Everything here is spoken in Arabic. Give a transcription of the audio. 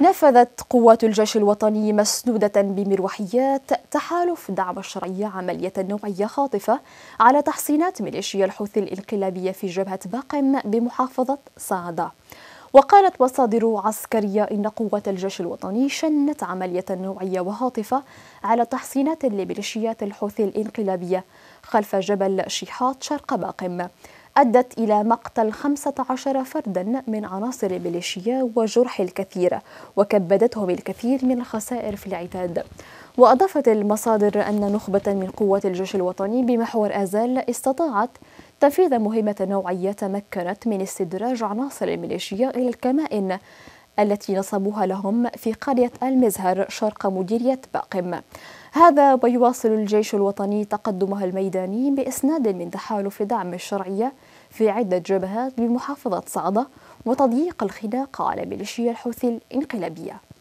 نفذت قوات الجيش الوطني مسنودة بمروحيات تحالف دعم الشرعية عملية نوعية خاطفة على تحصينات ميليشيا الحوثي الإنقلابية في جبهة باقم بمحافظة صعدة وقالت مصادر عسكرية إن قوات الجيش الوطني شنت عملية نوعية وهاطفة على تحصينات لميليشيات الحوثي الإنقلابية خلف جبل شيحات شرق باقم أدت إلى مقتل 15 فردا من عناصر الميليشيا وجرح الكثير وكبدتهم الكثير من الخسائر في العتاد وأضافت المصادر أن نخبة من قوات الجيش الوطني بمحور أزال استطاعت تنفيذ مهمة نوعية تمكنت من استدراج عناصر الميليشيا إلى الكمائن التي نصبوها لهم في قرية المزهر شرق مديرية باقم هذا ويواصل الجيش الوطني تقدمه الميداني بإسناد من تحالف دعم الشرعية في عدة جبهات بمحافظة صعدة وتضييق الخناق على ميليشيا الحوثي الانقلابية